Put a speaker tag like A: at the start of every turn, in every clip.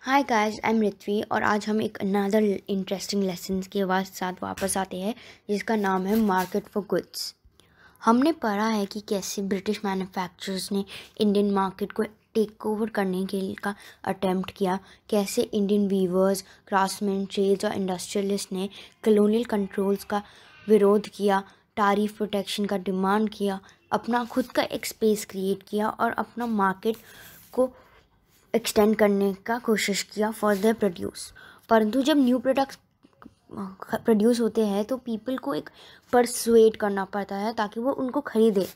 A: hi guys I am रित्वी और आज हम एक अनदर इंटरेस्टिंग लेसन के बाद साथ वापस आते हैं जिसका नाम है मार्केट फॉर गुड्स हमने पढ़ा है कि कैसे ब्रिटिश मैन्युफैक्चरर्स ने इंडियन मार्केट को टेक ओवर करने के लिए का अटेम्प्ट किया कैसे इंडियन वीवर्स क्राफ्टमैन ट्रेड्स और इंडस्ट्रियलिस्ट ने कलोनियल कंट्रोल्स का विरोध किया तारीफ प्रोटेक्शन का डिमांड किया अपना खुद का एक स्पेस क्रिएट किया और अपना मार्केट को एक्सटेंड करने का कोशिश किया फॉर देयर प्रोड्यूस परंतु जब न्यू प्रोडक्ट्स प्रोड्यूस होते हैं तो पीपल को एक परसुएट करना पड़ता है ताकि वो उनको ख़रीदे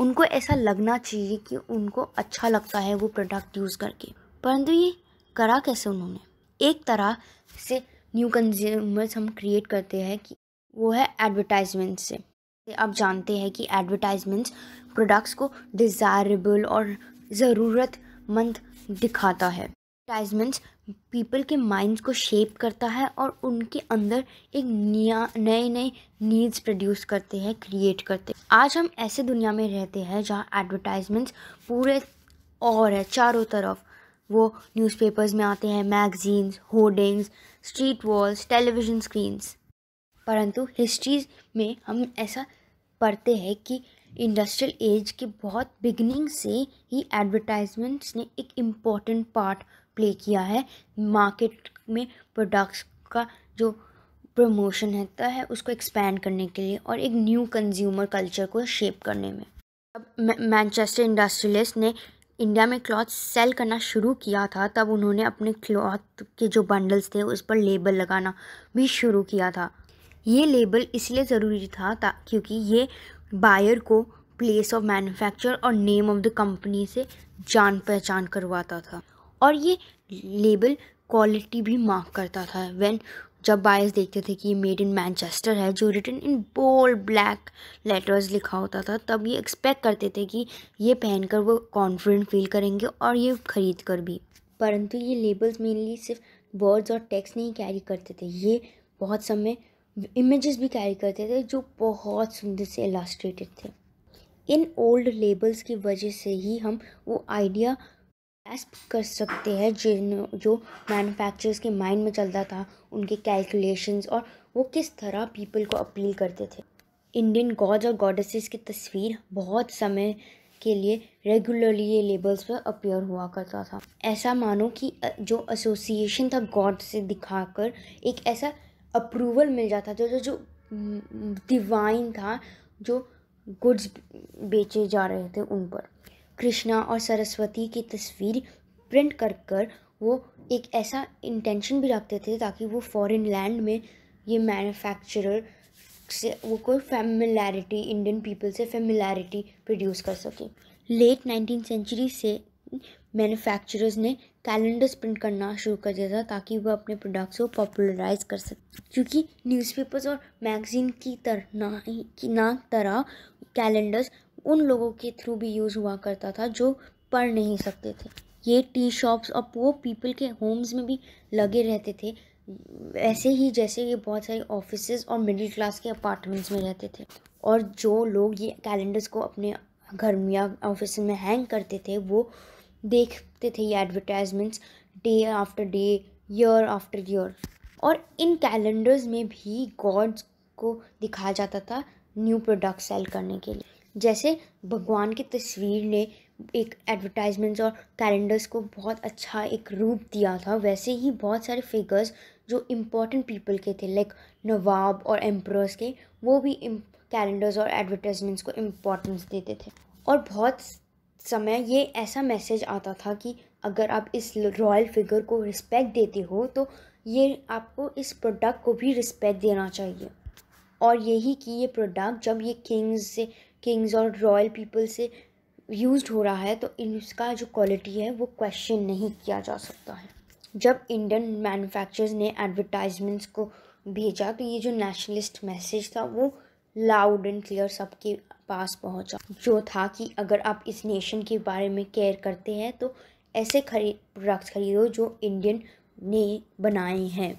A: उनको ऐसा लगना चाहिए कि उनको अच्छा लगता है वो प्रोडक्ट यूज़ करके परंतु ये करा कैसे उन्होंने एक तरह से न्यू कंज्यूमर्स हम क्रिएट करते हैं कि वो है एडवर्टाइजमेंट से आप जानते हैं कि एडवर्टाइजमेंट्स प्रोडक्ट्स को डिज़ायरेबल और ज़रूरत मंद दिखाता है एडवर्टाइजमेंट्स पीपल के माइंड्स को शेप करता है और उनके अंदर एक नए नए नीड्स प्रोड्यूस करते हैं क्रिएट करते हैं आज हम ऐसे दुनिया में रहते हैं जहाँ एडवर्टाइजमेंट्स पूरे और है चारों तरफ वो न्यूज़पेपर्स में आते हैं magazines hoardings street walls television screens परंतु हिस्ट्रीज में हम ऐसा पढ़ते हैं कि इंडस्ट्रियल एज के बहुत बिगनिंग से ही एडवर्टाइजमेंट्स ने एक इम्पॉर्टेंट पार्ट प्ले किया है मार्केट में प्रोडक्ट्स का जो प्रमोशन रहता है उसको एक्सपैंड करने के लिए और एक न्यू कंज्यूमर कल्चर को शेप करने में अब मैनचेस्टर इंडस्ट्रियलिस्ट ने इंडिया में क्लॉथ सेल करना शुरू किया था तब उन्होंने अपने क्लॉथ के जो बंडल्स थे उस पर लेबल लगाना भी शुरू किया था ये लेबल इसलिए ज़रूरी था क्योंकि ये बायर को प्लेस ऑफ मैन्युफैक्चर और नेम ऑफ द कंपनी से जान पहचान करवाता था और ये लेबल क्वालिटी भी मार्क करता था वैन जब बायर्स देखते थे कि ये मेड इन मैनचेस्टर है जो written in bold black letters लिखा होता था तब ये एक्सपेक्ट करते थे कि ये पहनकर वो कॉन्फिडेंट फील करेंगे और ये ख़रीद कर भी परंतु ये लेबल्स मेनली सिर्फ वर्ड्स और टेक्स्ट नहीं कैरी करते थे ये बहुत समय इमेजेस भी कैरी करते थे जो बहुत सुंदर से इलास्ट्रेटेड थे इन ओल्ड लेबल्स की वजह से ही हम वो आइडिया एस्प कर सकते हैं जिन जो मैन्युफैक्चरर्स के माइंड में चलता था उनके कैलकुलेशंस और वो किस तरह पीपल को अपील करते थे इंडियन गॉड्स और गॉडेसेस की तस्वीर बहुत समय के लिए रेगुलरली ये लेबल्स पर अपियर हुआ करता था ऐसा मानो कि जो एसोसिएशन था गॉड से दिखाकर एक ऐसा अप्रूवल मिल जाता था जो जो डिवाइन था जो गुड्स बेचे जा रहे थे उन पर कृष्णा और सरस्वती की तस्वीर प्रिंट कर कर वो एक ऐसा इंटेंशन भी रखते थे ताकि वो फॉरेन लैंड में ये मैन्युफैक्चरर से वो कोई फेमिलैरिटी इंडियन पीपल से फेमिलैरिटी प्रोड्यूस कर सके लेट नाइनटीन सेंचुरी से मैन्युफैक्चरर्स ने कैलेंडर्स प्रिंट करना शुरू कर दिया था ताकि वह अपने प्रोडक्ट्स को पॉपुलराइज कर सकें क्योंकि न्यूज़पेपर्स और मैगज़ीन की तरह ना ही की ना तरह कैलेंडर्स उन लोगों के थ्रू भी यूज़ हुआ करता था जो पढ़ नहीं सकते थे ये टी शॉप्स और वो पीपल के होम्स में भी लगे रहते थे ऐसे ही जैसे ये बहुत सारे ऑफिस और मिडिल क्लास के अपार्टमेंट्स में रहते थे और जो लोग ये कैलेंडर्स को अपने घर या ऑफिस में हैंग करते थे वो देखते थे ये advertisements day after day year after year और इन कैलेंडर्स में भी गॉड्स को दिखाया जाता था न्यू प्रोडक्ट सेल करने के लिए जैसे भगवान की तस्वीर ने एक एडवर्टाइजमेंट्स और कैलेंडर्स को बहुत अच्छा एक रूप दिया था वैसे ही बहुत सारे फिगर्स जो इम्पोर्टेंट पीपल के थे लाइक नवाब और एम्प्रस के वो भी कैलेंडर्स और एडवर्टाइजमेंट्स को इम्पोर्टेंस देते थे और बहुत समय ये ऐसा मैसेज आता था कि अगर आप इस रॉयल फिगर को रिस्पेक्ट देते हो तो ये आपको इस प्रोडक्ट को भी रिस्पेक्ट देना चाहिए और यही कि ये प्रोडक्ट जब ये किंग्स से किंग्स और रॉयल पीपल से यूज़ हो रहा है तो इसका जो क्वालिटी है वो क्वेश्चन नहीं किया जा सकता है जब इंडियन मैन्युफैक्चरर्स ने एडवर्टाइजमेंट्स को भेजा तो ये जो नेशनलिस्ट मैसेज था वो लाउड एंड क्लियर सबके पास पहुंचा जो था कि अगर आप इस नेशन के बारे में केयर करते हैं तो ऐसे खरीद प्रोडक्ट्स खरीदो जो इंडियन ने बनाए हैं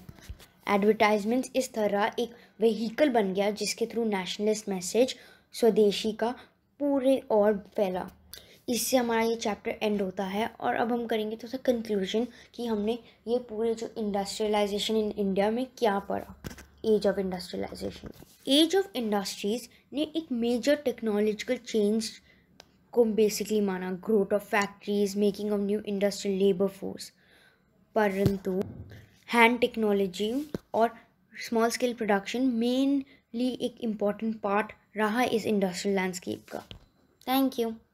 A: एडवर्टाइजमेंट्स इस तरह एक व्हीकल बन गया जिसके थ्रू नेशनलिस्ट मैसेज स्वदेशी का पूरे और फैला इससे हमारा ये चैप्टर एंड होता है और अब हम करेंगे थोड़ा सा कंक्लूजन कि हमने ये पूरे जो इंडस्ट्रियलाइजेशन इन इंडिया में क्या पढ़ा age of industrialisation age of industries ने एक मेजर टेक्नोलॉजिकल चेंज को बेसिकली माना growth of factories making of new industrial labour force परंतु हैंड टेक्नोलॉजी और स्मॉल स्केल प्रोडक्शन मेनली एक इम्पॉर्टेंट पार्ट रहा इस इंडस्ट्रियल लैंडस्केप का थैंक यू